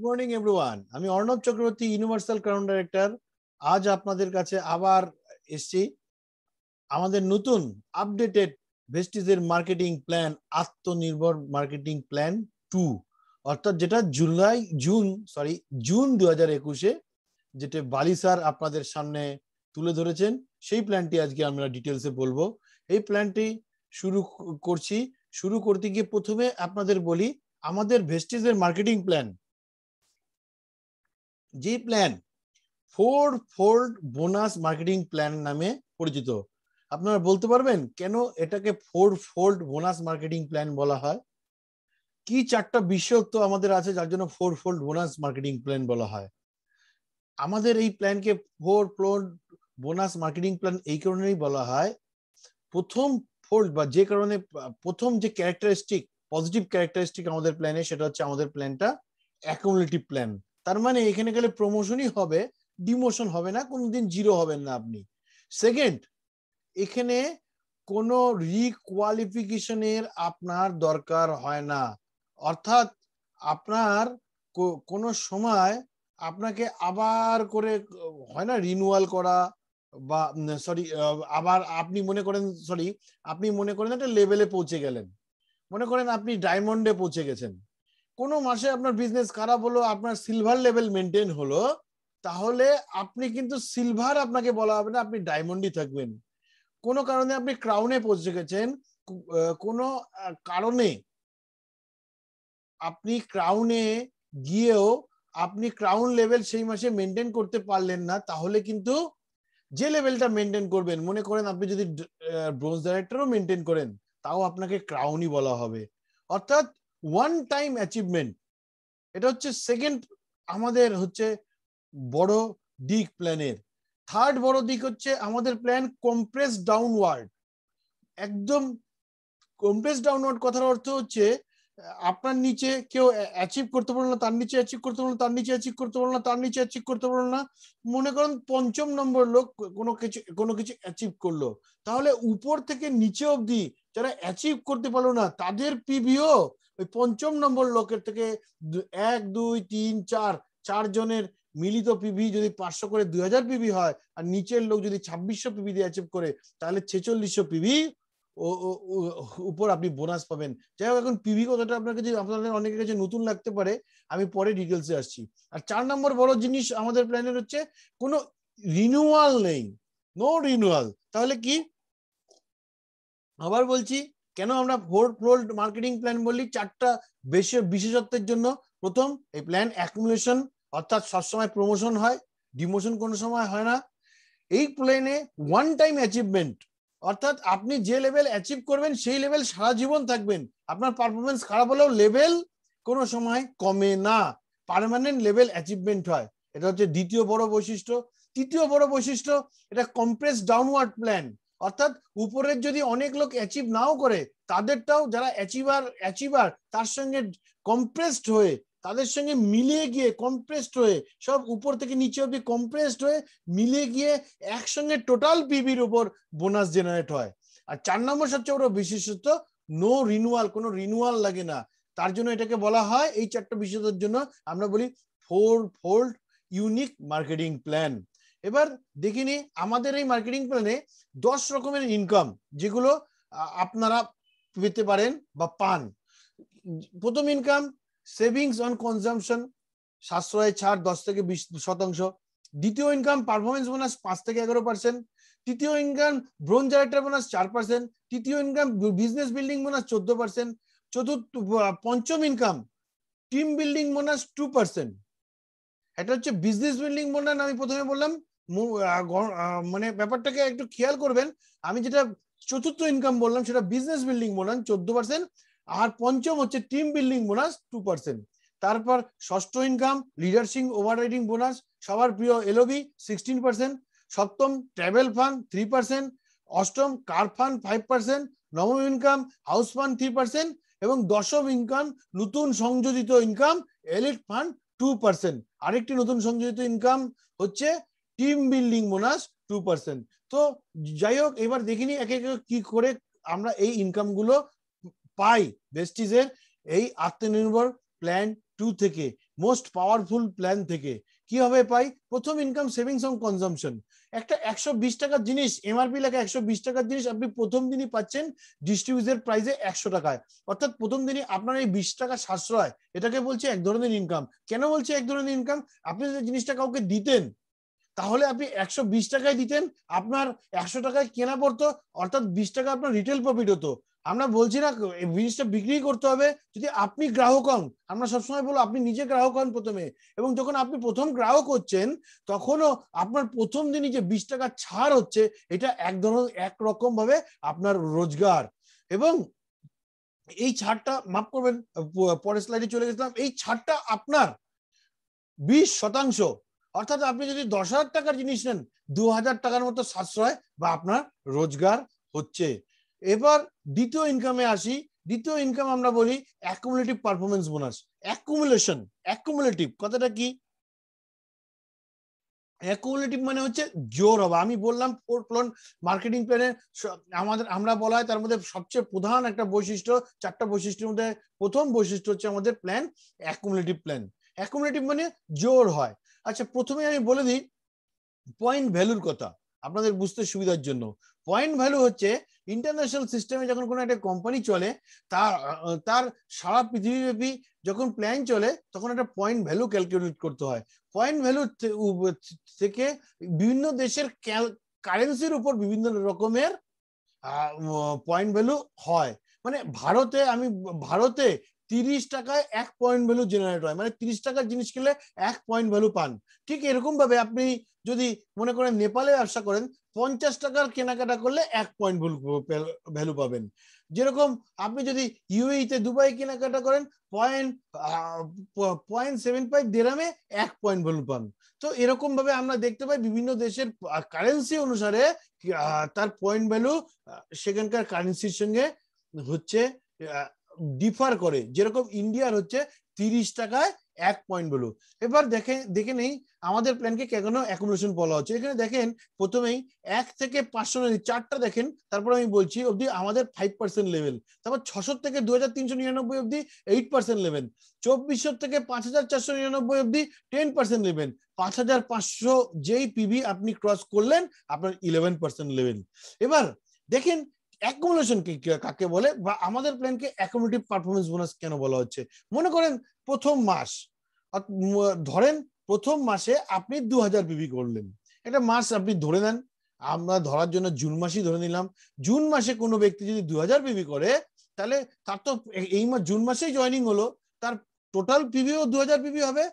good morning everyone আমি Arnab Chakraborty universal crown director আজ আপনাদের কাছে আবার এসছি আমাদের নতুন আপডেটেড ভেস্টিজের মার্কেটিং প্ল্যান আত্মনির্ভর মার্কেটিং প্ল্যান টু অর্থাৎ যেটা জুলাই জুন সরি জুন দু হাজার একুশে যেটা বালি স্যার আপনাদের সামনে তুলে ধরেছেন সেই প্ল্যানটি আজকে আমরা ডিটেলসে বলবো এই প্ল্যানটি শুরু করছি শুরু করতে গিয়ে প্রথমে আপনাদের বলি আমাদের ভেস্টিজের মার্কেটিং প্ল্যান যে plan fourfold bonus marketing plan নামে পরিচিত আপনারা বলতে পারবেন কেন এটাকে fourfold bonus marketing plan বলা হয় কি চারটা বিশেষত্ব আমাদের আছে যার জন্য fourfold bonus marketing plan বলা হয় আমাদের এই প্ল্যানকে fourfold bonus marketing plan এই কারণেই বলা হয় প্রথম ফোল্ড বা যে কারণে প্রথম যে ক্যারেক্টারিস্টিক পজিটিভ ক্যারেক্টারিস্টিক আমাদের প্ল্যানে সেটা হচ্ছে আমাদের প্ল্যানটা অ্যাকুমুলেটিভ প্ল্যান তার মানে এখানে গেলে প্রমোশনই হবে ডিমোশন হবে না কোনোদিন জিরো হবেন না আপনি সেকেন্ড এখানে কোনো রিকোয়ালিফিকেশনের আপনার দরকার হয় না অর্থাৎ আপনার কোনো সময় আপনাকে আবার করে হয় না রিনুয়াল করা বা সরি আবার আপনি মনে করেন সরি আপনি মনে করেন একটা লেভেলে পৌঁছে গেলেন মনে করেন আপনি ডায়মন্ডে পৌঁছে গেছেন কোনো মাসে আপনার বিজনেস খারাপ হলো আপনার সিলভার লেভেল মেনটেন হলো তাহলে আপনি কিন্তু সিলভার আপনাকে বলা হবে না আপনি ডায়মন্ডই থাকবেন কোনো কারণে আপনি ক্রাউনে পৌঁছে গেছেন কোনো কারণে আপনি ক্রাউনে গিয়েও আপনি ক্রাউন লেভেল সেই মাসে মেনটেন করতে পারলেন না তাহলে কিন্তু যে লেভেলটা মেনটেন করবেন মনে করেন আপনি যদি ব্রোঞ্জ ডাইরেক্টরও মেনটেন করেন তাও আপনাকে ক্রাউনই বলা হবে অর্থাৎ ওয়ান টাইম অ্যাচিভমেন্ট এটা হচ্ছে সেকেন্ড আমাদের হচ্ছে বড় দিক প্ল্যানের থার্ড বড় দিক হচ্ছে আমাদের প্ল্যান কম্প্রেস ডাউনওয়ার্ড একদম কম্প্রেস ডাউনওয়ার্ড কথার অর্থ হচ্ছে আপনার নিচে কেউ অ্যাচিভ করতে পারলো না তার নিচে অ্যাচিভ করতে পারলো না তার নিচে অ্যাচিভ করতে পারলো না তার নিচে অ্যাচিভ করতে পারলো না মনে করেন পঞ্চম নম্বর লোক কোনো কিছু কোনো কিছু অ্যাচিভ করলো তাহলে উপর থেকে নিচে অবধি যারা অ্যাচিভ করতে পারলো না তাদের পিবিও ওই পঞ্চম নম্বর লোকের থেকে এক দুই তিন চার চারজনের মিলিত পিভি যদি পাঁচশো করে দুই হাজার পিভি হয় আর নিচের লোক যদি ছাব্বিশশো পিভি দিয়ে অ্যাচিভ করে তাহলে ছেচল্লিশশো পিভি উপর আপনি বোনাস পাবেন যাই হোক এখন পিভি কথাটা আপনাকে আপনাদের অনেকের কাছে নতুন লাগতে পারে আমি পরে ডিটেলসে আসছি আর চার নম্বর বড় জিনিস আমাদের প্ল্যানের হচ্ছে কোনো রিনিউয়াল নেই নো রিনিউয়াল তাহলে কি আবার বলছি কেন আমরা ফোর ফোল্ড মার্কেটিং প্ল্যান বলি চারটা বেশি বিশেষত্বের জন্য প্রথম এই প্ল্যান অ্যাকুমুলেশন অর্থাৎ সবসময় প্রমোশন হয় ডিমোশন কোনো সময় হয় না এই প্ল্যানে ওয়ান টাইম অ্যাচিভমেন্ট অর্থাৎ আপনি যে লেভেল অ্যাচিভ করবেন সেই লেভেল সারা জীবন থাকবেন আপনার পারফরমেন্স খারাপ হলেও লেভেল কোনো সময় কমে না পারমানেন্ট লেভেল অ্যাচিভমেন্ট হয় এটা হচ্ছে দ্বিতীয় বড় বৈশিষ্ট্য তৃতীয় বড় বৈশিষ্ট্য এটা কম্প্রেস ডাউনওয়ার্ড প্ল্যান অর্থাৎ উপরের যদি অনেক লোক অ্যাচিভ নাও করে তাদেরটাও যারা অ্যাচিভার অ্যাচিভার তার সঙ্গে কম্প্রেসড হয়ে তাদের সঙ্গে মিলিয়ে গিয়ে কম্প্রেসড হয়ে সব উপর থেকে নিচে অব্দি কম্প্রেসড হয়ে মিলিয়ে গিয়ে একসঙ্গে টোটাল পিবির উপর বোনাস জেনারেট হয় আর চার নম্বর সবচেয়ে বড় বিশেষত্ব নো রিনুয়াল কোনো রিনুয়াল লাগে না তার জন্য এটাকে বলা হয় এই চারটা বিশেষতার জন্য আমরা বলি fourfold unique marketing plan এবার দেখিনি আমাদের এই মার্কেটিং প্ল্যানে দশ রকমের ইনকাম যেগুলো আপনারা পেতে পারেন বা পান প্রথম ইনকাম সেভিংস অন কনজামশন সাশ্রয়ের ছাড় দশ থেকে বিশ শতাংশ দ্বিতীয় ইনকাম পারফরমেন্স বোনাস পাঁচ থেকে এগারো পার্সেন্ট তৃতীয় ইনকাম ব্রোঞ্জ ডাইরেক্টর বোনাস চার পার্সেন্ট তৃতীয় ইনকাম বিজনেস বিল্ডিং বোনাস চোদ্দ পার্সেন্ট চতুর্থ পঞ্চম income team building bonus two percent এটা হচ্ছে বিজনেস বিল্ডিং বোনাস আমি প্রথমে বললাম মানে ব্যাপারটাকে একটু খেয়াল করবেন আমি যেটা চতুর্থ ইনকাম বললাম সেটা বিজনেস বিল্ডিং বোনাস চোদ্দ পার্সেন্ট আর পঞ্চম হচ্ছে team building bonus two percent তারপর ষষ্ঠ income leadership overriding bonus সবার প্রিয় এলওবি সিক্সটিন পার্সেন্ট সপ্তম ট্রাভেল ফান্ড থ্রি পার্সেন্ট অষ্টম কার ফান্ড ফাইভ পার্সেন্ট নবম income house fund three percent এবং দশম ইনকাম নতুন সংযোজিত income elite fund two percent আরেকটি নতুন সংযোজিত ইনকাম হচ্ছে team building bonus two percent তো যাই হোক এবার দেখিনি একে একে কি করে আমরা এই ইনকাম গুলো পাই বেস্টিজের এই আত্মনির্ভর প্ল্যান টু থেকে মোস্ট পাওয়ারফুল প্ল্যান থেকে কিভাবে পাই প্রথম ইনকাম সেভিংস অন কনজামশন একটা একশো বিশ টাকার জিনিস এমআরপি লেখা একশো বিশ টাকার জিনিস আপনি প্রথম দিনই পাচ্ছেন ডিস্ট্রিবিউটার প্রাইসে একশো টাকায় অর্থাৎ প্রথম দিনই আপনার এই বিশ টাকা সাশ্রয় এটাকে বলছে এক ধরনের ইনকাম কেন বলছে এক ধরনের ইনকাম আপনি যে জিনিসটা কাউকে দিতেন তাহলে আপনি একশো বিশ টাকায় দিতেন আপনার একশো টাকায় কেনা পড়তো অর্থাৎ বিশ টাকা আপনার রিটেল প্রফিট হতো আমরা বলছি না জিনিসটা বিক্রি করতে হবে যদি আপনি গ্রাহক হন আমরা সবসময় বলো আপনি নিজে গ্রাহক হন প্রথমে এবং যখন আপনি প্রথম গ্রাহক হচ্ছেন তখনও আপনার প্রথম দিনই যে বিশ টাকা ছাড় হচ্ছে এটা এক ধরনের একরকম ভাবে আপনার রোজগার এবং এই ছাড়টা মাফ করবেন পরের স্লাইডে চলে গেছিলাম এই ছাড়টা আপনার বিশ শতাংশ অর্থাৎ আপনি যদি দশ হাজার টাকার জিনিস নেন দু হাজার টাকার মতো সাশ্রয় বা আপনার রোজগার হচ্ছে এবার দ্বিতীয় ইনকামে আসি দ্বিতীয় ইনকাম আমরা বলি accumulative performance bonus accumulation accumulative কথাটা কি অ্যাকুমুলেটিভ মানে হচ্ছে জোর হবে আমি বললাম ফোর প্লন মার্কেটিং প্ল্যানে আমাদের আমরা বলা হয় তার মধ্যে সবচেয়ে প্রধান একটা বৈশিষ্ট্য চারটা বৈশিষ্ট্যের মধ্যে প্রথম বৈশিষ্ট্য হচ্ছে আমাদের প্ল্যান অ্যাকুমুলেটিভ প্ল্যান অ্যাকুমুলেটিভ মানে জোর হয় আচ্ছা প্রথমে আমি বলে দিই পয়েন্ট ভ্যালুর কথা আপনাদের বুঝতে সুবিধার জন্য পয়েন্ট ভ্যালু হচ্ছে ইন্টারন্যাশনাল সিস্টেমে যখন কোনো একটা কোম্পানি চলে তার তার সারা পৃথিবীব্যাপী যখন প্ল্যান চলে তখন একটা পয়েন্ট ভ্যালু ক্যালকুলেট করতে হয় পয়েন্ট ভ্যালু থেকে বিভিন্ন দেশের কারেন্সির উপর বিভিন্ন রকমের পয়েন্ট ভ্যালু হয় মানে ভারতে আমি ভারতে তিরিশ টাকায় এক পয়েন্ট ভ্যালু জেনারেট হয় মানে তিরিশ টাকার জিনিস কিনলে এক পয়েন্ট ভ্যালু পান ঠিক এরকম ভাবে আপনি যদি মনে করেন নেপালে ব্যবসা করেন পঞ্চাশ টাকার কেনাকাটা করলে এক পয়েন্ট ভ্যালু পাবেন যেরকম আপনি যদি ইউএইতে e দুবাই কেনাকাটা করেন পয়েন্ট পয়েন্ট সেভেন ফাইভ দেরামে এক পয়েন্ট ভ্যালু পান তো এরকম ভাবে আমরা দেখতে পাই বিভিন্ন দেশের কারেন্সি অনুসারে তার পয়েন্ট ভ্যালু সেখানকার কারেন্সির সঙ্গে হচ্ছে ডিফার করে যেরকম ইন্ডিয়ার হচ্ছে তিরিশ টাকায় এক পয়েন্ট বলো এবার দেখে দেখে নেই আমাদের প্ল্যানকে কেন অ্যাকুমুলেশন বলা হচ্ছে এখানে দেখেন প্রথমেই এক থেকে পাঁচশো চারটা দেখেন তারপর আমি বলছি অবধি আমাদের ফাইভ পার্সেন্ট লেভেল তারপর ছশো থেকে দু হাজার তিনশো নিরানব্বই অবধি এইট পার্সেন্ট লেভেল চব্বিশশো থেকে পাঁচ হাজার চারশো নিরানব্বই অবধি টেন পার্সেন্ট লেভেল পাঁচ হাজার পাঁচশো যেই পিভি আপনি ক্রস করলেন আপনার ইলেভেন পার্সেন্ট লেভেল এবার দেখেন অ্যাকুমুলেশন কি কাকে বলে বা আমাদের প্ল্যানকে অ্যাকুমুলেটিভ পারফরমেন্স বোনাস কেন বলা হচ্ছে মনে করেন প্রথম মাস ধরেন প্রথম মাসে আপনি দু হাজার পিবি করলেন একটা মাস আপনি ধরে নেন আমরা ধরার জন্য জুন মাসই ধরে নিলাম জুন মাসে কোনো ব্যক্তি যদি দু হাজার পিবি করে তাহলে তার তো এই মাস জুন মাসেই জয়নিং হলো তার টোটাল পিবিও দু হাজার পিবি হবে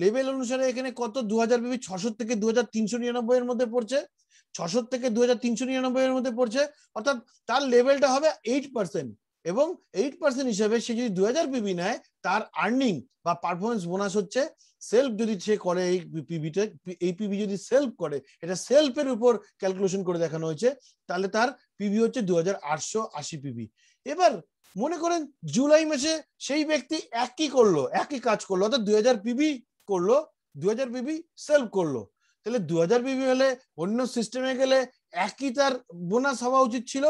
লেভেল অনুসারে এখানে কত দু হাজার পিবি ছশো থেকে দু হাজার তিনশো নিরানব্বই এর মধ্যে পড়ছে ছশো থেকে দু হাজার তিনশো নিরানব্বই এর মধ্যে পড়ছে অর্থাৎ তার লেভেলটা হবে এইট পার্সেন্ট এবং এইট পার্সেন্ট হিসেবে সে যদি দু হাজার পিবি নেয় তার আর্নিং বা পারফরমেন্স বোনাস হচ্ছে সেলফ যদি সে করে এই পিবিটা এই পিবি যদি সেলফ করে এটা সেলফের উপর ক্যালকুলেশন করে দেখানো হয়েছে তাহলে তার পিবি হচ্ছে দু হাজার আটশো আশি পিবি এবার মনে করেন জুলাই মাসে সেই ব্যক্তি একই করলো একই কাজ করলো অর্থাৎ দু হাজার পিবি করলো দু হাজার পিবি সেলফ করলো তাহলে দু হাজার পিবি হলে অন্য সিস্টেমে গেলে একই তার বোনাস হওয়া উচিত ছিল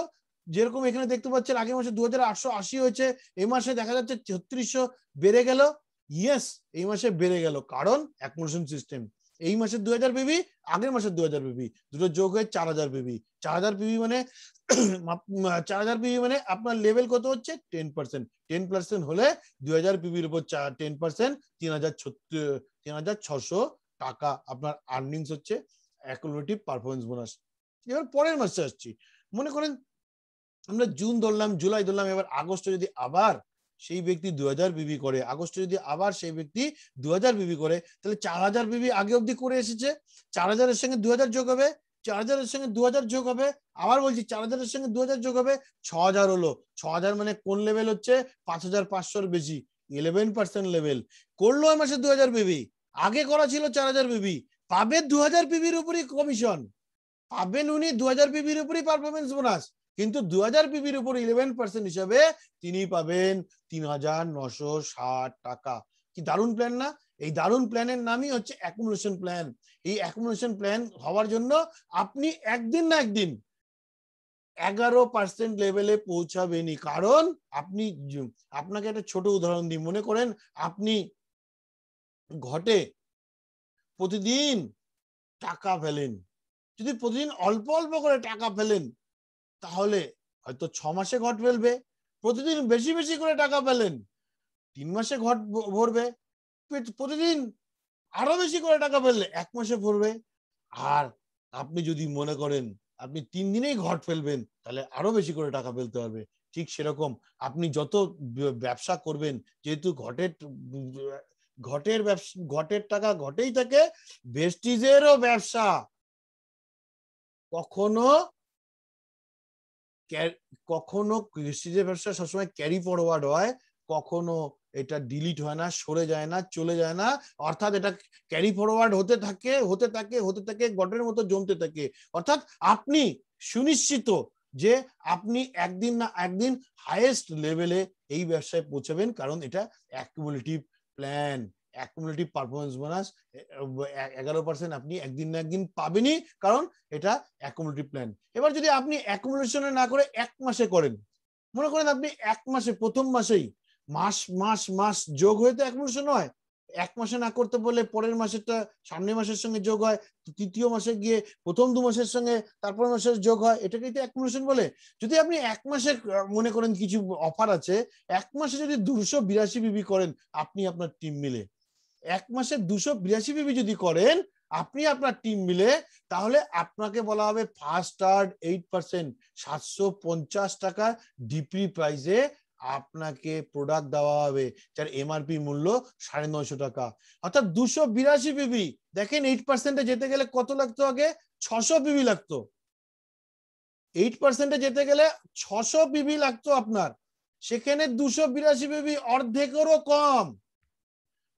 যেরকম এখানে দেখতে পাচ্ছেন আগের মাসে দু হাজার আটশো আশি হয়েছে এই মাসে দেখা যাচ্ছে ছত্রিশশো বেড়ে গেল ইয়েস এই মাসে বেড়ে গেল কারণ এক অ্যাকমোডেশন সিস্টেম এই মাসে দু হাজার বিবি আগের মাসে দু হাজার বিবি দুটো যোগ হয়ে চার হাজার বিবি চার হাজার বিবি মানে চার হাজার পিবি মানে আপনার লেভেল কত হচ্ছে টেন পার্সেন্ট টেন পার্সেন্ট হলে দু হাজার পিবির উপর টেন পার্সেন্ট তিন হাজার তিন হাজার ছশো টাকা আপনার আর্নিংস হচ্ছে অ্যাকুমুলেটিভ পারফরমেন্স বোনাস এবার পরের মাসে আসছি মনে করেন আমরা জুন ধরলাম জুলাই ধরলাম এবার আগস্টে যদি আবার সেই ব্যক্তি দু হাজার বিবি করে আগস্টে যদি আবার সেই ব্যক্তি দু হাজার বিবি করে তাহলে চার হাজার বিবি আগে অব্দি করে এসেছে চার হাজারের সঙ্গে দু হাজার যোগ হবে চার হাজারের সঙ্গে দু হাজার যোগ হবে আবার বলছি চার হাজারের সঙ্গে দু হাজার যোগ হবে ছ হাজার হলো ছ হাজার মানে কোন লেভেল হচ্ছে পাঁচ হাজার পাঁচশোর বেশি ইলেভেন পার্সেন্ট লেভেল করলো মাসে দু হাজার বিবি আগে করা ছিল চার হাজার পিবি পাবে দু হাজার পিবির উপরই কমিশন পাবেন উনি দু হাজার পিবির উপরই পারফরমেন্স বোনাস কিন্তু দু হাজার পিবির উপর ইলেভেন পার্সেন্ট হিসাবে তিনি পাবেন তিন হাজার নশো ষাট টাকা কি দারুণ প্ল্যান না এই দারুণ প্ল্যানের নামই হচ্ছে অ্যাকুমুলেশন প্ল্যান এই অ্যাকুমুলেশন প্ল্যান হওয়ার জন্য আপনি একদিন না একদিন এগারো পার্সেন্ট লেভেলে পৌঁছাবেনি কারণ আপনি আপনাকে একটা ছোট উদাহরণ দিই মনে করেন আপনি ঘটে প্রতিদিন টাকা ফেলেন যদি প্রতিদিন অল্প অল্প করে টাকা ফেলেন তাহলে হয়তো ছ মাসে ঘট ফেলবে প্রতিদিন বেশি বেশি করে টাকা ফেলেন তিন মাসে ঘট ভরবে প্রতিদিন আরো বেশি করে টাকা ফেললে এক মাসে ভরবে আর আপনি যদি মনে করেন আপনি তিন দিনেই ঘট ফেলবেন তাহলে আরো বেশি করে টাকা ফেলতে পারবে ঠিক সেরকম আপনি যত ব্যবসা করবেন যেহেতু ঘটের ঘটের ব্যবসা ঘটের টাকা ঘটেই থাকে ভেস্টিজেরও ব্যবসা কখনো কখনো ভেস্টিজের ব্যবসা সবসময় ক্যারি ফরওয়ার্ড হয় কখনো এটা ডিলিট হয় না সরে যায় না চলে যায় না অর্থাৎ এটা ক্যারি ফরওয়ার্ড হতে থাকে হতে থাকে হতে থাকে গটের মতো জমতে থাকে অর্থাৎ আপনি সুনিশ্চিত যে আপনি একদিন না একদিন হাইয়েস্ট লেভেলে এই ব্যবসায় পৌঁছাবেন কারণ এটা accumulative plan accumulative performance bonus এগারো পার্সেন্ট আপনি একদিন না একদিন পাবেনই কারণ এটা অ্যাকুমুলেটিভ প্ল্যান এবার যদি আপনি অ্যাকুমুলেশনে না করে এক মাসে করেন মনে করেন আপনি এক মাসে প্রথম মাসেই মাস মাস মাস যোগ হয়ে তো অ্যাকুমুলেশন হয় এক মাসে না করতে বললে পরের মাসেরটা সামনের মাসের সঙ্গে যোগ হয় তৃতীয় মাসে গিয়ে প্রথম দু মাসের সঙ্গে তারপর মাসের যোগ হয় এটাকেই তো অ্যাকুমুলেশন বলে যদি আপনি এক মাসে মনে করেন কিছু অফার আছে এক মাসে যদি দুশো বিরাশি বিবি করেন আপনি আপনার টিম মিলে এক মাসে দুশো বিরাশি বিবি যদি করেন আপনি আপনার টিম মিলে তাহলে আপনাকে বলা হবে ফার্স্ট স্টার্ট এইট পার্সেন্ট সাতশো পঞ্চাশ টাকা ডিপি প্রাইজে আপনাকে প্রোডাক্ট দেওয়া হবে যার এমআরপি মূল্য সাড়ে নয়শো টাকা অর্থাৎ দুশো বিরাশি পিবি দেখেন এইট পার্সেন্টে যেতে গেলে কত লাগতো আগে ছশো পিবি লাগতো এইট পার্সেন্টে যেতে গেলে ছশো পিবি লাগতো আপনার সেখানে দুশো বিরাশি পিবি অর্ধেকেরও কম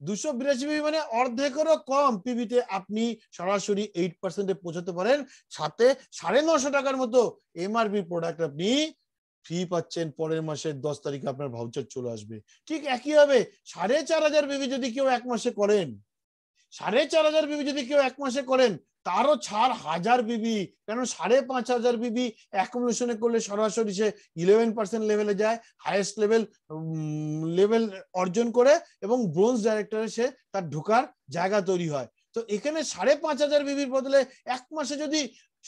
দুশো বিরাশি পিবি মানে অর্ধেকেরও কম পিবিতে আপনি সরাসরি এইট পার্সেন্টে পৌঁছাতে পারেন সাথে সাড়ে নশো টাকার মতো এমআরপি প্রোডাক্ট আপনি ফ্রি পাচ্ছেন পরের মাসের দশ তারিখে আপনার ভাউচার চলে আসবে ঠিক একই হবে সাড়ে চার হাজার বিবি যদি কেউ এক মাসে করেন সাড়ে চার হাজার বিবি যদি কেউ এক মাসে করেন তারও ছাড় হাজার বিবি কেন সাড়ে পাঁচ হাজার বিবি অ্যাকুমুলেশনে করলে সরাসরি সে ইলেভেন পার্সেন্ট লেভেলে যায় হায়েস্ট লেভেল লেভেল অর্জন করে এবং ব্রোঞ্জ ডাইরেক্টরে সে তার ঢোকার জায়গা তৈরি হয় তো এখানে সাড়ে পাঁচ হাজার বিবির বদলে এক মাসে যদি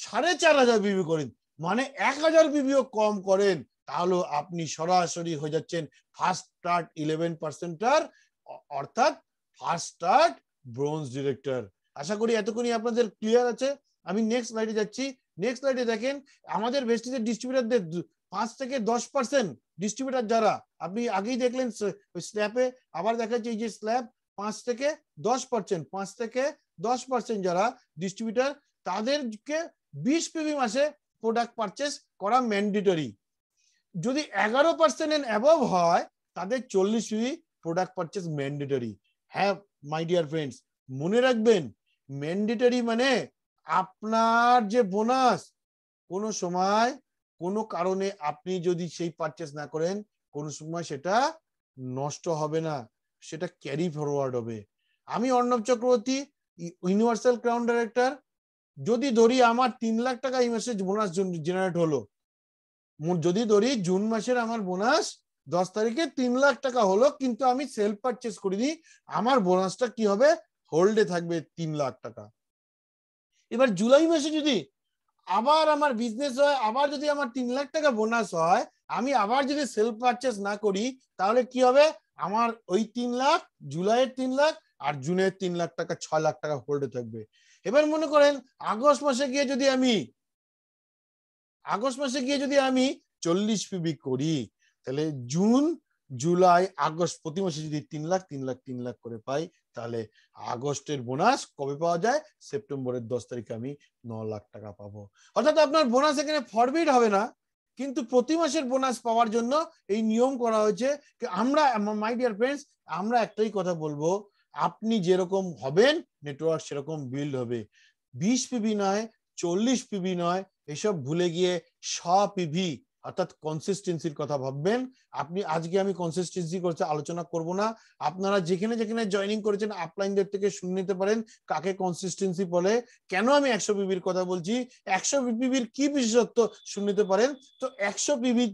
সাড়ে চার হাজার বিবি করেন মানে এক হাজার বিবিয়োগ কম করেন তাহলে আপনি সরাসরি হয়ে যাচ্ছেন ফার্স্ট স্টার্ট ইলেভেন পার্সেন্টার অর্থাৎ ফার্স্ট স্টার্ট ব্রোঞ্জ ডিরেক্টর আশা করি এতক্ষণই আপনাদের ক্লিয়ার আছে আমি নেক্সট স্লাইডে যাচ্ছি নেক্সট স্লাইডে দেখেন আমাদের ভেস্টিজের ডিস্ট্রিবিউটারদের পাঁচ থেকে দশ পার্সেন্ট ডিস্ট্রিবিউটার যারা আপনি আগেই দেখলেন স্ল্যাপে আবার দেখাচ্ছে এই যে স্ল্যাব পাঁচ থেকে দশ পার্সেন্ট পাঁচ থেকে দশ পার্সেন্ট যারা ডিস্ট্রিবিউটার তাদেরকে বিশ পিবি মাসে প্রোডাক্ট পারচেস করা ম্যান্ডেটরি যদি এগারো পার্সেন্ট এন্ড অ্যাবভ হয় তাদের চল্লিশ ইউই প্রোডাক্ট পারচেস ম্যান্ডেটরি হ্যাঁ মাই ডিয়ার ফ্রেন্ডস মনে রাখবেন ম্যান্ডেটরি মানে আপনার যে বোনাস কোনো সময় কোনো কারণে আপনি যদি সেই পারচেস না করেন কোনো সময় সেটা নষ্ট হবে না সেটা ক্যারি ফরওয়ার্ড হবে আমি Arnab Chakraborty universal crown director যদি ধরি আমার তিন লাখ টাকা এই মাসে বোনাস জেনারেট হলো যদি ধরি জুন মাসের আমার বোনাস দশ তারিখে তিন লাখ টাকা হলো কিন্তু আমি সেলফ পারচেস করিনি আমার বোনাসটা কি হবে হোল্ডে থাকবে তিন লাখ টাকা এবার জুলাই মাসে যদি আবার আমার বিজনেস হয় আবার যদি আমার তিন লাখ টাকা বোনাস হয় আমি আবার যদি সেলফ পারচেস না করি তাহলে কি হবে আমার ওই তিন লাখ জুলাইয়ের তিন লাখ আর জুনের তিন লাখ টাকা ছয় লাখ টাকা হোল্ডে থাকবে এবার মনে করেন আগস্ট মাসে গিয়ে যদি আমি আগস্ট মাসে গিয়ে যদি আমি চল্লিশ পিবি করি তাহলে জুন জুলাই আগস্ট প্রতি মাসে যদি তিন লাখ তিন লাখ তিন লাখ করে পাই তাহলে আগস্টের বোনাস কবে পাওয়া যায় সেপ্টেম্বরের দশ তারিখে আমি ন লাখ টাকা পাবো অর্থাৎ আপনার বোনাস এখানে ফরবিড হবে না কিন্তু প্রতি মাসের বোনাস পাওয়ার জন্য এই নিয়ম করা হয়েছে আমরা মাই ডিয়ার ফ্রেন্ডস আমরা একটাই কথা বলবো আপনি যেরকম হবেন নেটওয়ার্ক সেরকম বিল্ড হবে বিশ পিবি নয় চল্লিশ পিবি নয় এসব ভুলে গিয়ে স পিভি অর্থাৎ কনসিস্টেন্সির কথা ভাববেন আপনি আজকে আমি কনসিস্টেন্সি করছে আলোচনা করব না আপনারা যেখানে যেখানে জয়নিং করেছেন আপলাইনদের থেকে শুনে নিতে পারেন কাকে কনসিস্টেন্সি বলে কেন আমি একশো পিবির কথা বলছি একশো পিবির কি বিশেষত্ব শুনে নিতে পারেন তো একশো পিবি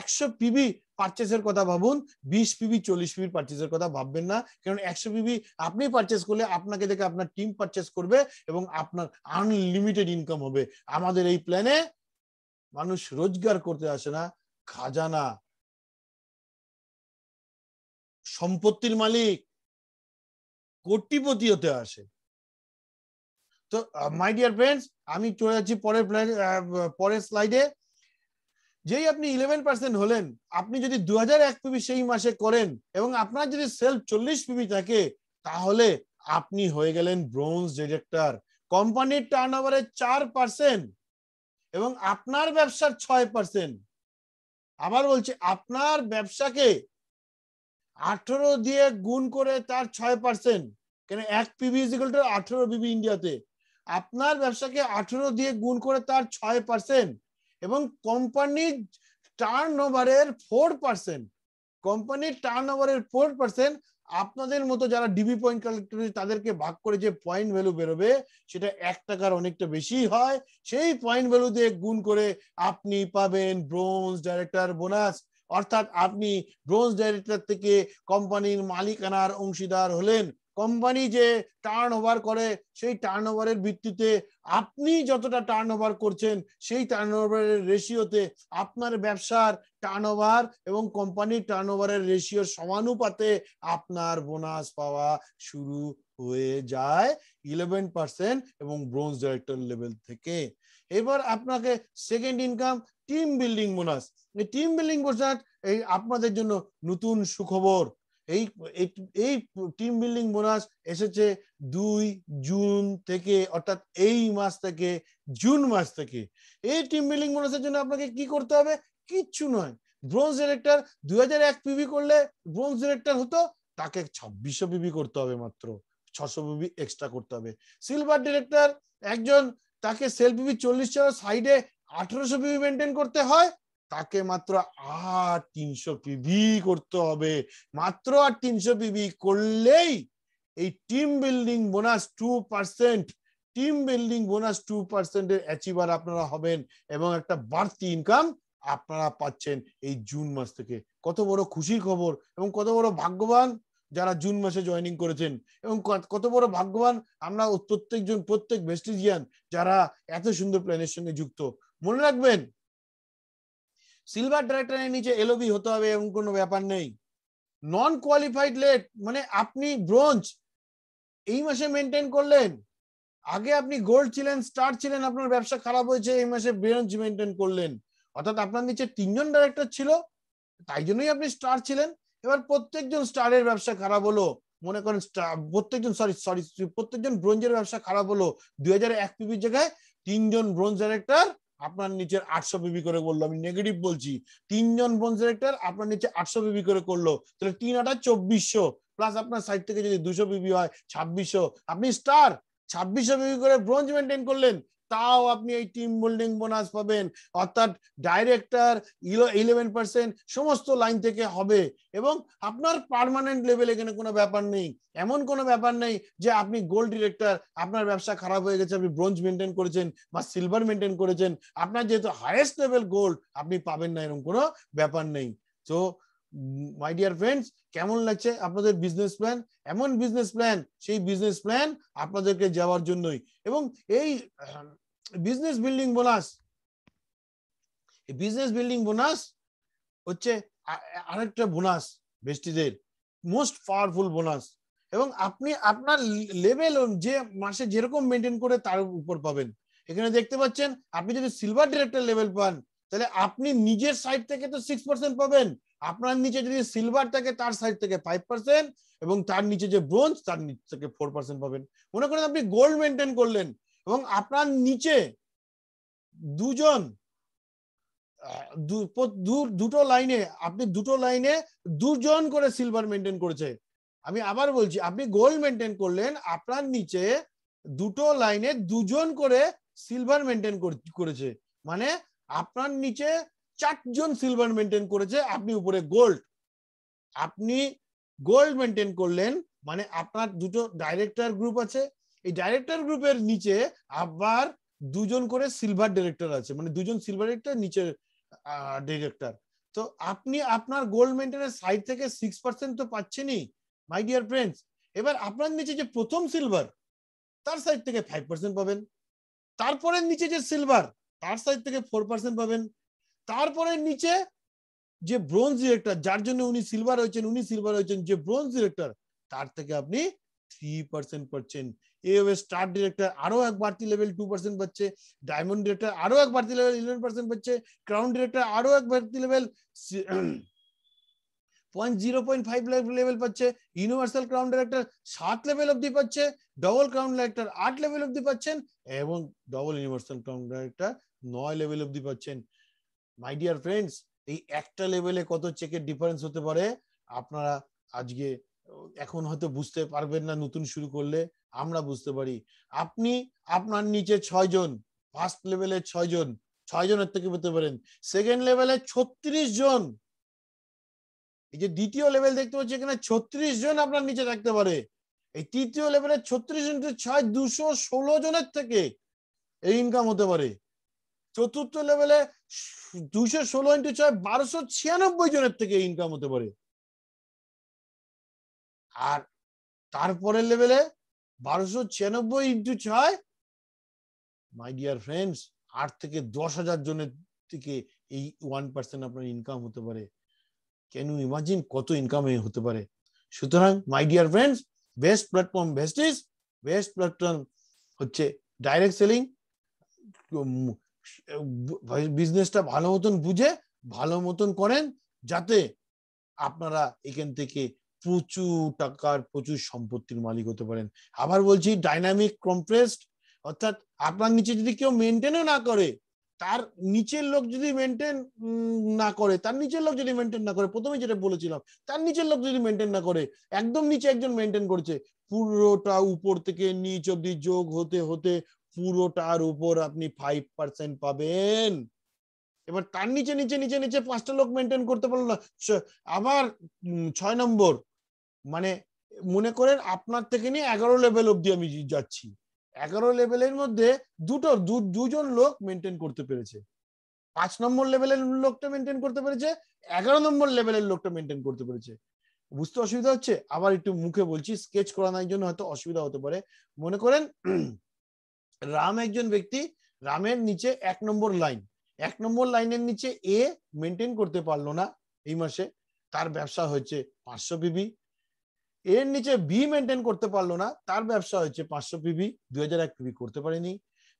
একশো পিবি পারচেসের কথা ভাবুন বিশ পিবি চল্লিশ পিবির পারচেসের কথা ভাববেন না কারণ একশো পিবি আপনি পারচেস করলে আপনাকে দেখে আপনার টিম পারচেস করবে এবং আপনার আনলিমিটেড ইনকাম হবে আমাদের এই প্ল্যানে মানুষ রোজগার করতে আসে না খাজানা সম্পত্তির মালিক কোটিপতি হতে আসে তো মাই ডিয়ার ফ্রেন্ডস আমি চলে যাচ্ছি পরের পরের স্লাইডে যেই আপনি ইলেভেন পার্সেন্ট হলেন আপনি যদি দু হাজার এক পিবি সেই মাসে করেন এবং আপনার যদি সেলফ চল্লিশ পিবি থাকে তাহলে আপনি হয়ে গেলেন ব্রোঞ্জ ডিরেক্টর কোম্পানির টার্ন ওভারের চার পার্সেন্ট এবং আপনার ব্যবসার ছয় পার্সেন্ট আবার বলছি আপনার ব্যবসাকে আঠেরো দিয়ে গুণ করে তার ছয় পার্সেন্ট কেন এক পিবি টু আঠেরো বিবি ইন্ডিয়াতে আপনার ব্যবসাকে আঠেরো দিয়ে গুণ করে তার ছয় পার্সেন্ট এবং কোম্পানির টার্ন ওভারের ফোর পার্সেন্ট কোম্পানির টার্ন ওভারের ফোর পার্সেন্ট আপনাদের মতো যারা ডিবি পয়েন্ট কালেক্টর তাদেরকে ভাগ করে যে পয়েন্ট ভ্যালু বেরোবে সেটা এক টাকার অনেকটা বেশি হয় সেই পয়েন্ট ভ্যালু দিয়ে গুণ করে আপনি পাবেন ব্রোঞ্জ ডাইরেক্টর বোনাস অর্থাৎ আপনি ব্রোঞ্জ ডাইরেক্টর থেকে কোম্পানির মালিকানার অংশীদার হলেন কোম্পানি যে টার্ন ওভার করে সেই টার্ন ওভারের ভিত্তিতে আপনি যতটা টার্ন ওভার করছেন সেই টার্ন ওভারের রেশিওতে আপনার ব্যবসার টার্ন ওভার এবং কোম্পানির টার্ন ওভারের রেশিওর সমানুপাতে আপনার বোনাস পাওয়া শুরু হয়ে যায় ইলেভেন পার্সেন্ট এবং ব্রোঞ্জ ডাইরেক্টর লেভেল থেকে এবার আপনাকে second income team building bonus এই টিম বিল্ডিং বোনাস এই আপনাদের জন্য নতুন সুখবর এই এই টিম বিল্ডিং বোনাস এসেছে দুই জুন থেকে অর্থাৎ এই মাস থেকে জুন মাস থেকে এই টিম বিল্ডিং বোনাসের জন্য আপনাকে কি করতে হবে কিচ্ছু নয় ব্রোঞ্জ ডিরেক্টর দুই হাজার এক পিবি করলে ব্রোঞ্জ ডিরেক্টর হতো তাকে ছাব্বিশশো পিবি করতে হবে মাত্র ছশো পিবি এক্সট্রা করতে হবে সিলভার ডিরেক্টর একজন তাকে সেল পিবি চল্লিশ সাইডে আঠেরোশো পিবি মেনটেন করতে হয় তাকে মাত্র আর তিনশো পিবি করতে হবে মাত্র আর তিনশো পিবি করলেই এই team building bonus two percent team building bonus two পার্সেন্টের অ্যাচিভার আপনারা হবেন এবং একটা বাড়তি ইনকাম আপনারা পাচ্ছেন এই জুন মাস থেকে কত বড় খুশির খবর এবং কত বড় ভাগ্যবান যারা জুন মাসে জয়নিং করেছেন এবং কত বড় ভাগ্যবান আমরা প্রত্যেকজন প্রত্যেক ভেস্টিজিয়ান যারা এত সুন্দর প্ল্যানের সঙ্গে যুক্ত মনে রাখবেন সিলভার ডাইরেক্টরের নিচে এলওবি হতে হবে এমন কোনো ব্যাপার নেই নন কোয়ালিফাইড লেট মানে আপনি ব্রোঞ্জ এই মাসে মেনটেন করলেন আগে আপনি গোল্ড ছিলেন স্টার ছিলেন আপনার ব্যবসা খারাপ হয়েছে এই মাসে ব্রোঞ্জ মেনটেন করলেন অর্থাৎ আপনার নিচে তিনজন ডাইরেক্টর ছিল তাই জন্যই আপনি স্টার ছিলেন এবার প্রত্যেকজন স্টারের ব্যবসা খারাপ হলো মনে করেন প্রত্যেকজন সরি সরি প্রত্যেকজন ব্রোঞ্জের ব্যবসা খারাপ হলো দুই হাজার এক পিপির জায়গায় তিনজন ব্রোঞ্জ ডাইরেক্টর আপনার নিচের আটশো বিবি করে করলো আমি নেগেটিভ বলছি তিনজন ব্রোঞ্জ ডিরেক্টর আপনার নিচে আটশো বিবি করে করলো তাহলে তিন আটা চব্বিশশো প্লাস আপনার সাইড থেকে যদি দুশো বিবি হয় ছাব্বিশশো আপনি স্টার ছাব্বিশশো বিবি করে ব্রোঞ্জ মেনটেন করলেন তাও আপনি এই টিম বিল্ডিং বোনাস পাবেন অর্থাৎ ডাইরেক্টর ইলেভেন পার্সেন্ট সমস্ত লাইন থেকে হবে এবং আপনার পারমানেন্ট লেভেল এখানে কোনো ব্যাপার নেই এমন কোনো ব্যাপার নেই যে আপনি গোল্ড ডিরেক্টর আপনার ব্যবসা খারাপ হয়ে গেছে আপনি ব্রোঞ্জ মেনটেন করেছেন বা সিলভার মেনটেন করেছেন আপনার যেহেতু হায়েস্ট লেভেল গোল্ড আপনি পাবেন না এরকম কোনো ব্যাপার নেই তো মাই ডিয়ার ফ্রেন্ডস কেমন লাগছে আপনাদের বিজনেস প্ল্যান এমন বিজনেস প্ল্যান সেই বিজনেস প্ল্যান আপনাদেরকে যাওয়ার জন্যই এবং এই business building bonus business building bonus হচ্ছে আরেকটা বোনাস বেস্টিদের মোস্ট পাওয়ারফুল বোনাস এবং আপনি আপনার লেভেল যে মাসে যেরকম মেনটেন করে তার উপর পাবেন এখানে দেখতে পাচ্ছেন আপনি যদি সিলভার ডিরেক্টর লেভেল পান তাহলে আপনি নিজের সাইড থেকে তো সিক্স পার্সেন্ট পাবেন আপনার নিচে যদি সিলভার থাকে তার সাইড থেকে ফাইভ পার্সেন্ট এবং তার নিচে যে ব্রোঞ্জ তার নিচ থেকে ফোর পার্সেন্ট পাবেন মনে করেন আপনি গোল্ড মেনটেন করলেন এবং আপনার নিচে দুজন দুটো লাইনে আপনি দুটো লাইনে দুজন করে সিলভার মেনটেন করেছে আমি আবার বলছি আপনি গোল্ড মেনটেন করলেন আপনার নিচে দুটো লাইনে দুজন করে সিলভার মেনটেন করেছে মানে আপনার নিচে চারজন সিলভার মেনটেন করেছে আপনি উপরে গোল্ড আপনি গোল্ড মেনটেন করলেন মানে আপনার দুটো ডাইরেক্টর গ্রুপ আছে এই ডাইরেক্টর গ্রুপের নিচে আবার দুজন করে সিলভার ডিরেক্টর আছে মানে দুজন সিলভার ডিরেক্টর নিচে ডিরেক্টর তো আপনি আপনার গোল্ড মেন্টেনের সাইড থেকে সিক্স পার্সেন্ট তো পাচ্ছেনই মাই ডিয়ার ফ্রেন্ডস এবার আপনার নিচে যে প্রথম সিলভার তার সাইড থেকে ফাইভ পার্সেন্ট পাবেন তারপরে নিচে যে সিলভার তার সাইড থেকে ফোর পার্সেন্ট পাবেন তারপরে নিচে যে ব্রোঞ্জ ডিরেক্টর যার জন্য উনি সিলভার হয়েছেন উনি সিলভার হয়েছেন যে ব্রোঞ্জ ডিরেক্টর তার থেকে আপনি থ্রি পার্সেন্ট পাচ্ছেন एओएस স্টার ডিরেক্টর আরো এক বাড়তি লেভেল টু পার্সেন্ট পাচ্ছে ডায়মন্ড डायरेक्टर আরো এক বাড়তি লেভেল ইলেভেন পার্সেন্ট পাচ্ছে क्राउन ডিরেক্টর আরো এক বাড়তি level point point zero 0.5 level পাচ্ছে ইউনিভার্সাল ক্রাউন ডাইরেক্টর সাত লেভেল অব্দি পাচ্ছে ডবল ক্রাউন ডাইরেক্টর আট লেভেল অব্দি পাচ্ছেন এবং ডবল ইউনিভার্সাল ক্রাউন ডাইরেক্টর নয় লেভেল অব্দি পাচ্ছেন মাই ডিয়ার ফ্রেন্ডস এই একটা লেভেলে কত চেকের ডিফারেন্স হতে পারে আপনারা আজকে এখন হয়তো বুঝতে পারবেন না নতুন শুরু করলে আমরা বুঝতে পারি আপনি আপনার নিচে ছয়জন ফার্স্ট ছয় ছয়জন ছয় জনের থেকে পেতে পারেন সেকেন্ড লেভেলে ছত্রিশ জন এই যে দ্বিতীয় লেভেল দেখতে পাচ্ছি এখানে ছত্রিশ জন আপনার নিচে থাকতে পারে এই তৃতীয় লেভেলে ছত্রিশ জন ছয় দুশো ষোলো জনের থেকে এই ইনকাম হতে পারে চতুর্থ লেভেলে দুশো ষোলো ইন্টু ছয় বারোশো ছিয়ানব্বই জনের থেকে ইনকাম হতে পারে আর তারপরের লেভেলে বারোশো ছিয়ানব্বই ইন্টু ছয় মাই ডিয়ার ফ্রেন্ডস আট থেকে দশ হাজার জনের থেকে এই ওয়ান পার্সেন্ট আপনার ইনকাম হতে পারে ক্যান ইউ ইমাজিন কত ইনকাম হতে পারে সুতরাং my dear friends best platform is best platform হচ্ছে ডাইরেক্ট সেলিং বিজনেসটা ভালো মতন বুঝে ভালো মতন করেন যাতে আপনারা এখান থেকে প্রচুর টাকার প্রচুর সম্পত্তির মালিক হতে পারেন আবার বলছি ডাইনামিক কম্প্রেসড অর্থাৎ আপনার নিচে যদি কেউ মেনটেনও না করে তার নিচের লোক যদি মেনটেন না করে তার নিচের লোক যদি মেনটেন না করে প্রথমে যেটা বলেছিলাম তার নিচের লোক যদি মেনটেন না করে একদম নিচে একজন মেনটেন করছে পুরোটা উপর থেকে নিচ অব্দি যোগ হতে হতে পুরোটার উপর আপনি ফাইভ পার্সেন্ট পাবেন এবার তার নিচে নিচে নিচে নিচে পাঁচটা লোক মেনটেন করতে পারলো না আবার ছয় নম্বর মানে মনে করেন আপনার থেকে নিয়ে এগারো লেভেল অব্দি আমি যাচ্ছি এগারো লেভেলের মধ্যে দুটো দুজন লোক মেনটেন করতে পেরেছে পাঁচ নম্বর লেভেলের লোকটা মেনটেন করতে পেরেছে এগারো নম্বর লেভেলের লোকটা মেনটেন করতে পেরেছে বুঝতে অসুবিধা হচ্ছে আবার একটু মুখে বলছি স্কেচ করানোর জন্য হয়তো অসুবিধা হতে পারে মনে করেন রাম একজন ব্যক্তি রামের নিচে এক নম্বর লাইন এক নম্বর লাইনের নিচে এ মেনটেন করতে পারলো না এই মাসে তার ব্যবসা হয়েছে পাঁচশো বিবি এর নিচে বি মেনটেন করতে পারলো না তার ব্যবসা হয়েছে পাঁচশো পিবি দুই হাজার এক পিবি করতে পারেনি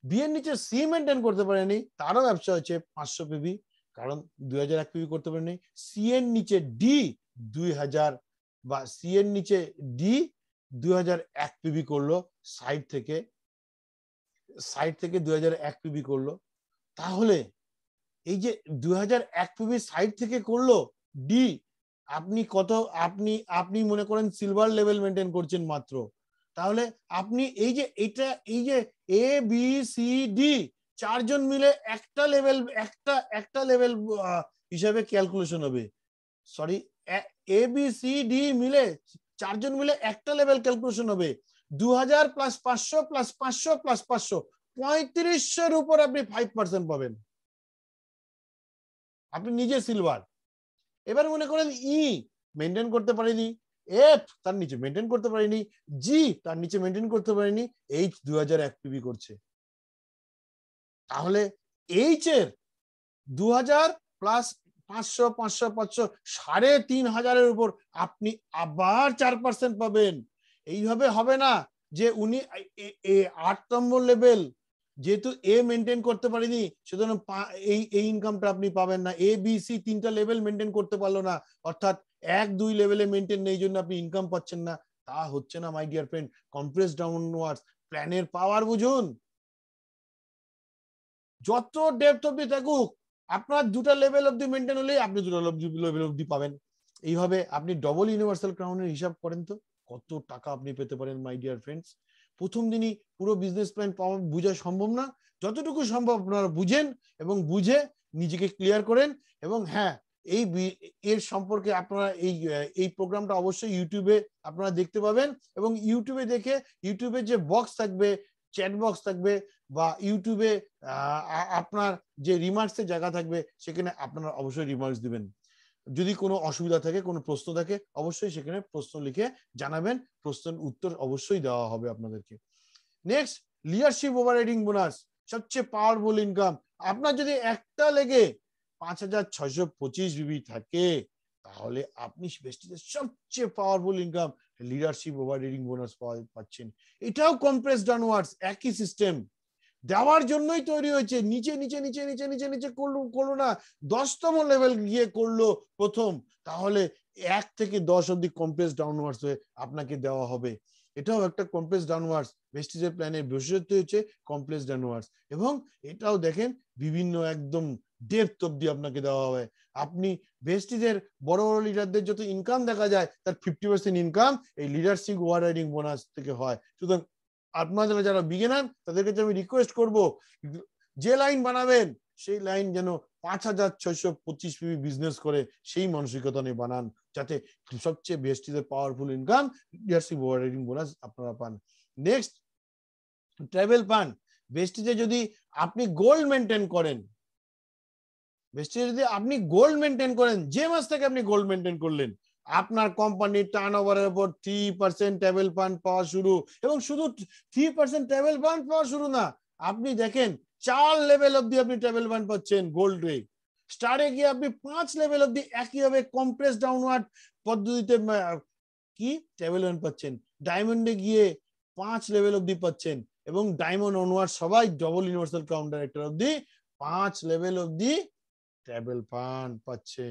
বি এর নিচে সি মেনটেন করতে পারেনি তারও ব্যবসা হয়েছে পাঁচশো পিবি কারণ দুই হাজার এক পিবি করতে পারেনি সি এর নিচে ডি দুই হাজার বা সি এর নিচে ডি দুই হাজার এক পিবি করলো সাইড থেকে সাইড থেকে দুই হাজার এক পিবি করলো তাহলে এই যে দুই হাজার এক পিবি সাইড থেকে করলো ডি আপনি কত আপনি আপনি মনে করেন সিলভার লেভেল মেনটেন করছেন মাত্র তাহলে আপনি এই যে এটা এই যে এ বি সি ডি চারজন মিলে একটা লেভেল একটা একটা লেভেল হিসাবে ক্যালকুলেশন হবে sorry A B C D মিলে চারজন মিলে একটা লেভেল ক্যালকুলেশন হবে দু হাজার প্লাস পাঁচশো প্লাস পাঁচশো প্লাস পাঁচশো পঁয়ত্রিশশোর উপর আপনি ফাইভ পার্সেন্ট পাবেন আপনি নিজে সিলভার এবার মনে করেন ই মেনটেন করতে পারেনি এফ তার নিচে মেনটেন করতে পারেনি জি তার নিচে মেনটেন করতে পারেনি এইচ দু হাজার টিবি করছে তাহলে এইচ এর দু হাজার প্লাস পাঁচশো পাঁচশো পাঁচশো সাড়ে তিন হাজারের উপর আপনি আবার চার পার্সেন্ট পাবেন এইভাবে হবে না যে উনি আট নম্বর লেভেল যেহেতু এ মেনটেন করতে পারিনি সুতরাং এই এই ইনকামটা আপনি পাবেন না এ বি সি তিনটা লেভেল মেনটেন করতে পারলো না অর্থাৎ এক দুই লেভেলে মেনটেন নেই জন্য আপনি ইনকাম পাচ্ছেন না তা হচ্ছে না my dear friend compress downwards প্ল্যানের পাওয়ার বুঝুন যত ডেপথ অব্দি থাকুক আপনার দুটা লেভেল অব্দি মেনটেন হলেই আপনি দুটো লেভেল অব্দি পাবেন এইভাবে আপনি ডবল ইউনিভার্সাল ক্রাউনের হিসাব করেন তো কত টাকা আপনি পেতে পারেন মাই ডিয়ার ফ্রেন্ডস প্রথম দিনই পুরো বিজনেস প্ল্যান বোঝা সম্ভব না যতটুকু সম্ভব আপনারা বুঝেন এবং বুঝে নিজেকে ক্লিয়ার করেন এবং হ্যাঁ এই এর সম্পর্কে আপনারা এই এই প্রোগ্রামটা অবশ্যই ইউটিউবে আপনারা দেখতে পাবেন এবং ইউটিউবে দেখে ইউটিউবে যে বক্স থাকবে চ্যাট বক্স থাকবে বা ইউটিউবে আপনার যে রিমার্কসের জায়গা থাকবে সেখানে আপনারা অবশ্যই রিমার্কস দিবেন যদি কোনো অসুবিধা থাকে কোনো প্রশ্ন থাকে অবশ্যই সেখানে প্রশ্ন লিখে জানাবেন প্রশ্নের উত্তর অবশ্যই দেওয়া হবে আপনাদেরকে next leadership overriding bonus সবচেয়ে পাওয়ারফুল ইনকাম আপনার যদি একটা লেগে পাঁচ হাজার ছয়শো পঁচিশ বিবি থাকে তাহলে আপনি বেস্টিতে সবচেয়ে powerful income leadership overriding bonus পাচ্ছেন এটাও কম্প্রেস ডাউনওয়ার্ডস একই সিস্টেম দেওয়ার জন্যই তৈরি হয়েছে নিচে নিচে নিচে নিচে নিচে নিচে করলো করলো না দশতম লেভেল গিয়ে করলো প্রথম তাহলে এক থেকে দশ অব্দি কম্প্রেস ডাউনওয়ার্স হয়ে আপনাকে দেওয়া হবে এটাও একটা কমপ্লেস ডাউনওয়ার্স ভেস্টিজের প্ল্যানে বিশেষত্ব হচ্ছে কমপ্লেস ডাউনওয়ার্স এবং এটাও দেখেন বিভিন্ন একদম ডেপথ অব্দি আপনাকে দেওয়া হবে আপনি ভেস্টিজের বড় বড় লিডারদের যত ইনকাম দেখা যায় তার ফিফটি পার্সেন্ট ইনকাম এই লিডারশিপ ওয়ার রাইডিং বোনাস থেকে হয় সুতরাং আপনারা যারা বিগিনার তাদেরকে আমি রিকোয়েস্ট করব যে লাইন বানাবেন সেই লাইন যেন পাঁচ হাজার ছয়শো পঁচিশ পিবি বিজনেস করে সেই মানসিকতা নিয়ে বানান যাতে সবচেয়ে বেস্টিতে powerful income DRC boarding bonus আপনারা পান নেক্সট ট্রাভেল পান বেস্টিজে যদি আপনি গোল্ড মেনটেন করেন বেস্টিজে যদি আপনি গোল্ড মেনটেন করেন যে মাস থেকে আপনি গোল্ড মেনটেন করলেন আপনার কোম্পানির টার্ন ওভারের উপর থ্রি পার্সেন্ট ট্রাভেল ফান্ড পাওয়া শুরু এবং শুধু থ্রি পার্সেন্ট ট্রাভেল ফান্ড পাওয়া শুরু না আপনি দেখেন চার লেভেল অব্দি আপনি টেবিল ফান্ড পাচ্ছেন গোল্ড রে স্টারে গিয়ে আপনি পাঁচ লেভেল অব্দি একইভাবে কম্প্রেস ডাউনওয়ার্ড পদ্ধতিতে কি ট্রাভেল ফান্ড পাচ্ছেন ডায়মন্ডে গিয়ে পাঁচ লেভেল অব্দি পাচ্ছেন এবং ডায়মন্ড অনওয়ার্ড সবাই ডবল ইউনিভার্সাল কাউন্টার অব্দি পাঁচ লেভেল অব্দি ট্রাভেল ফান্ড পাচ্ছে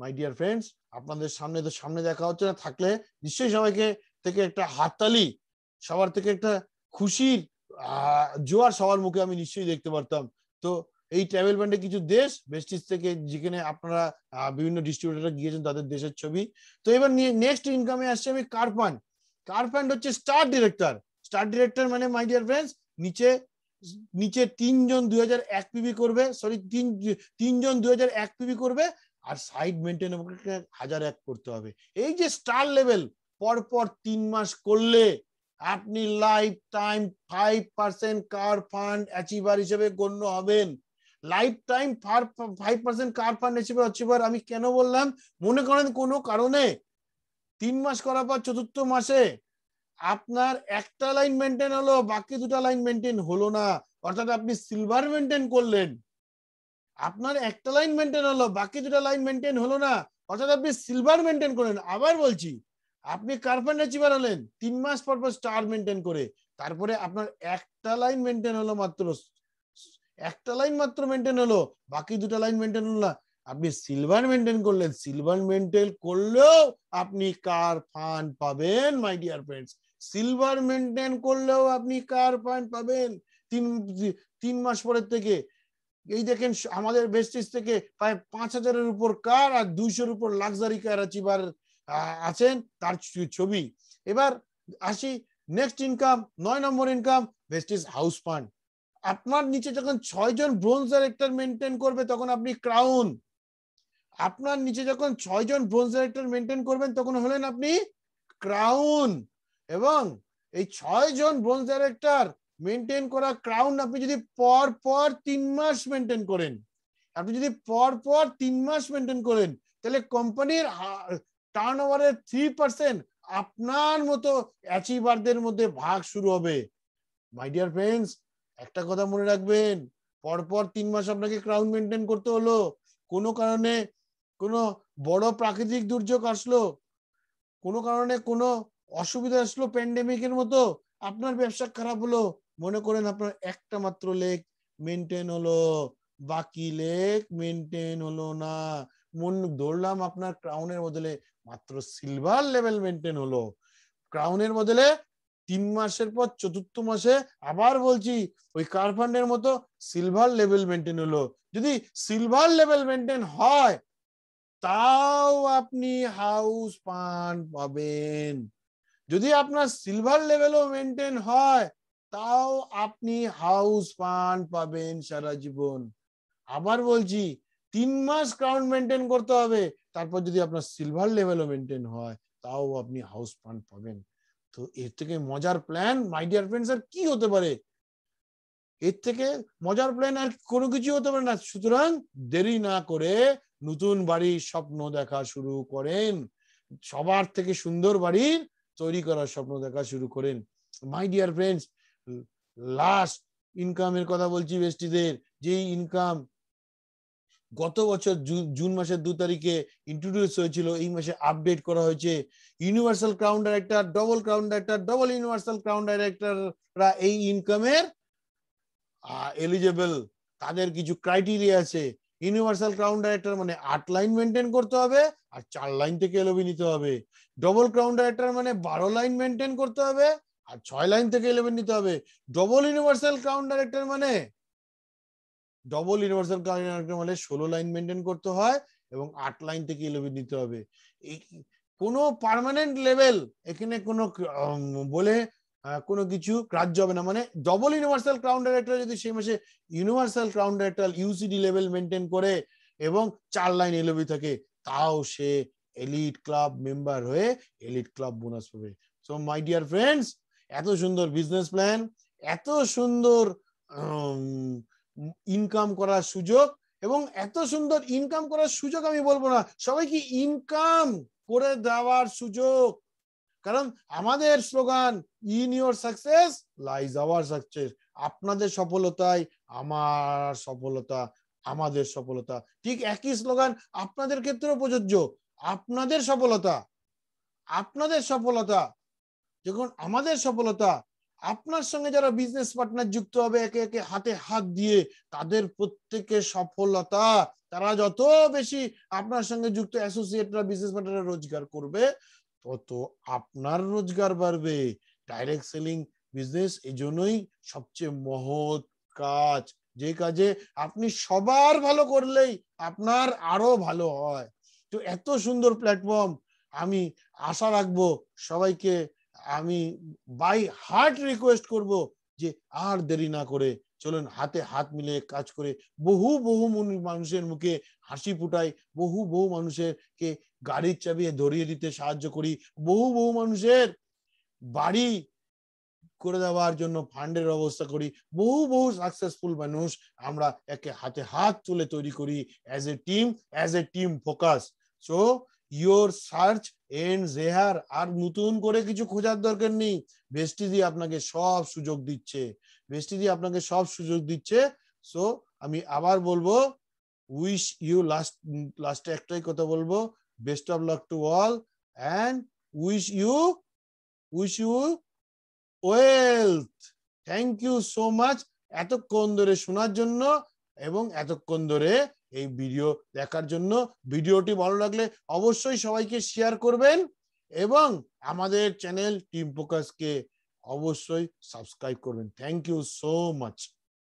মাই ডিয়ার ফ্রেন্ডস আপনাদের সামনে তো সামনে দেখা হচ্ছে না থাকলে নিশ্চয়ই সবাইকে থেকে একটা হাততালি সবার থেকে একটা খুশির জোয়ার সবার মুখে আমি নিশ্চয়ই দেখতে পারতাম তো এই ট্রাভেল ব্যান্ডে কিছু দেশ বেস্টিস থেকে যেখানে আপনারা বিভিন্ন ডিস্ট্রিবিউটাররা গিয়েছেন তাদের দেশের ছবি তো এবার নেক্সট ইনকামে আসছে আমি কার্পান কার্পান্ড হচ্ছে স্টার ডিরেক্টর স্টার ডিরেক্টর মানে মাই ডিয়ার ফ্রেন্ডস নিচে নিচে তিনজন দুই হাজার এক পিবি করবে সরি তিন তিনজন দুই হাজার এক পিবি করবে আর সাইড মেনটেন হাজার এক করতে হবে এই যে স্টার লেভেল পরপর তিন মাস করলে আপনি lifetime five percent car fund achiever হিসেবে গণ্য হবেন lifetime five percent car fund হিসেবে অ্যাচিভার আমি কেন বললাম মনে করেন কোনো কারণে তিন মাস করার পর চতুর্থ মাসে আপনার একটা লাইন মেনটেন হলো বাকি দুটা লাইন মেনটেন হলো না অর্থাৎ আপনি সিলভার মেনটেন করলেন আপনার একটা লাইন মেনটেন হলো বাকি দুটা লাইন মেনটেন হলো না অর্থাৎ আপনি সিলভার মেনটেন করেন আবার বলছি আপনি কার্পেন্টার চিপার হলেন তিন মাস পর পর স্টার মেনটেন করে তারপরে আপনার একটা লাইন মেনটেন হলো মাত্র একটা লাইন মাত্র মেনটেন হলো বাকি দুটা লাইন মেনটেন হলো না আপনি সিলভার মেনটেন করলেন সিলভার মেনটেন করলেও আপনি কার ফান পাবেন my dear friends silver maintain করলেও আপনি কার ফান পাবেন তিন তিন মাস পরের থেকে এই দেখেন আমাদের বেস্টিস থেকে প্রায় পাঁচ হাজারের উপর কার আর দুইশোর উপর লাক্সারি কার আচিবার আছেন তার ছবি এবার আসি নেক্সট ইনকাম নয় নম্বর ইনকাম বেস্টিস হাউস ফান্ড আপনার নিচে যখন ছয়জন ব্রোঞ্জ ডাইরেক্টর মেনটেন করবে তখন আপনি ক্রাউন আপনার নিচে যখন ছয়জন ব্রোঞ্জ ডাইরেক্টর মেনটেন করবেন তখন হলেন আপনি ক্রাউন এবং এই ছয়জন ব্রোঞ্জ ডাইরেক্টর মেনটেন করা ক্রাউন আপনি যদি পর পর তিন মাস মেনটেন করেন আপনি যদি পর পর তিন মাস মেনটেন করেন তাহলে কোম্পানির টার্ন ওভারের থ্রি পার্সেন্ট আপনার মতো অ্যাচিভারদের মধ্যে ভাগ শুরু হবে মাই ডিয়ার ফ্রেন্ডস একটা কথা মনে রাখবেন পরপর তিন মাস আপনাকে ক্রাউন মেনটেন করতে হলো কোনো কারণে কোনো বড় প্রাকৃতিক দুর্যোগ আসলো কোনো কারণে কোনো অসুবিধা আসলো প্যান্ডেমিকের মতো আপনার ব্যবসা খারাপ হলো মনে করেন আপনার একটা মাত্র লেক মেনটেন হলো বাকি লেক মেনটেন হলো না মন ধরলাম আপনার ক্রাউনের বদলে মাত্র সিলভার লেভেল মেনটেন হলো ক্রাউনের বদলে তিন মাসের পর চতুর্থ মাসে আবার বলছি ওই কারফান্ডের মতো সিলভার লেভেল মেনটেন হলো যদি সিলভার লেভেল মেনটেন হয় তাও আপনি হাউস পান পাবেন যদি আপনার সিলভার লেভেলও মেনটেন হয় তাও আপনি হাউস ফান্ড পাবেন সারা জীবন আবার বলছি তিন মাস ক্রাউন্ড মেনটেন করতে হবে তারপর যদি আপনার সিলভার লেভেলও মেনটেন হয় তাও আপনি হাউস ফান্ড পাবেন তো এর থেকে মজার প্ল্যান মাই ডিয়ার ফ্রেন্ডস আর কি হতে পারে এর থেকে মজার প্ল্যান আর কোনো কিছু হতে পারে না সুতরাং দেরি না করে নতুন বাড়ির স্বপ্ন দেখা শুরু করেন সবার থেকে সুন্দর বাড়ির তৈরি করার স্বপ্ন দেখা শুরু করেন মাই ডিয়ার ফ্রেন্ডস লাস্ট ইনকামের কথা বলছি বেস্টিদের যে ইনকাম গত বছর জুন মাসের দু তারিখে ইন্ট্রোডিউস হয়েছিল এই মাসে আপডেট করা হয়েছে universal crown director double crown director double universal crown ডাইরেক্টররা এই ইনকামের এলিজেবল তাদের কিছু ক্রাইটেরিয়া আছে ইউনিভার্সাল ক্রাউন ডাইরেক্টর মানে আট লাইন মেনটেন করতে হবে আর চার লাইন থেকে এলোবি নিতে হবে ডবল ক্রাউন ডাইরেক্টর মানে বারো লাইন মেনটেন করতে হবে আর ছয় লাইন থেকে ইলেভেন নিতে হবে ডবল ইউনিভার্সাল কাউন্ট ডাইরেক্টর মানে ডবল ইউনিভার্সাল কাউন্ট ডাইরেক্টর মানে ষোলো লাইন মেনটেন করতে হয় এবং আট লাইন থেকে ইলেভেন নিতে হবে এই কোনো পারমানেন্ট লেভেল এখানে কোনো বলে কোনো কিছু গ্রাহ্য হবে না মানে ডবল ইউনিভার্সাল ক্রাউন্ড ডাইরেক্টর যদি সেই মাসে universal crowned director UCD level maintain করে এবং চার লাইন এলবি থাকে তাও সে এলিট ক্লাব মেম্বার হয়ে এলিট ক্লাব বোনাস পাবে সো মাই ডিয়ার ফ্রেন্ডস এত সুন্দর বিজনেস প্ল্যান এত সুন্দর ইনকাম করার সুযোগ এবং এত সুন্দর ইনকাম করার সুযোগ আমি বলবো না সবাই কি ইনকাম করে দেওয়ার সুযোগ কারণ আমাদের slogan in your success lies our success আপনাদের সফলতায় আমার সফলতা আমাদের সফলতা ঠিক একই স্লোগান আপনাদের ক্ষেত্রেও প্রযোজ্য আপনাদের সফলতা আপনাদের সফলতা যখন আমাদের সফলতা আপনার সঙ্গে যারা বিজনেস পার্টনার যুক্ত হবে একে একে হাতে হাত দিয়ে তাদের প্রত্যেকের সফলতা তারা যত বেশি আপনার সঙ্গে যুক্ত অ্যাসোসিয়েটরা বিজনেস পার্টনার রোজগার করবে তত আপনার রোজগার বাড়বে ডাইরেক্ট সেলিং বিজনেস এই জন্যই সবচেয়ে মহৎ কাজ যে কাজে আপনি সবার ভালো করলেই আপনার আরো ভালো হয় তো এত সুন্দর প্ল্যাটফর্ম আমি আশা রাখবো সবাইকে আমি বাই হার্ট রিকোয়েস্ট করব যে আর দেরি না করে চলুন হাতে হাত মিলে কাজ করে বহু বহু মানুষের মুখে হাসি ফুটাই বহু বহু মানুষের কে গাড়ির চাবি ধরিয়ে দিতে সাহায্য করি বহু বহু মানুষের বাড়ি করে দেওয়ার জন্য ফান্ডের ব্যবস্থা করি বহু বহু সাকসেসফুল মানুষ আমরা একে হাতে হাত তুলে তৈরি করি as a team as a team focus so your search and জেহার আর নতুন করে কিছু খোঁজার দরকার নেই দিয়ে আপনাকে সব সুযোগ দিচ্ছে দিয়ে আপনাকে সব সুযোগ দিচ্ছে সো আমি আবার বলবো উইশ ইউ লাস্ট লাস্টে একটাই কথা বলবো best of luck to all and wish you wish you wealth thank you so much এতক্ষণ ধরে শোনার জন্য এবং এতক্ষণ ধরে এই ভিডিও দেখার জন্য ভিডিওটি ভালো লাগলে অবশ্যই সবাইকে শেয়ার করবেন এবং আমাদের চ্যানেল টিম ফোকাসকে অবশ্যই সাবস্ক্রাইব করবেন থ্যাংক ইউ সো মাচ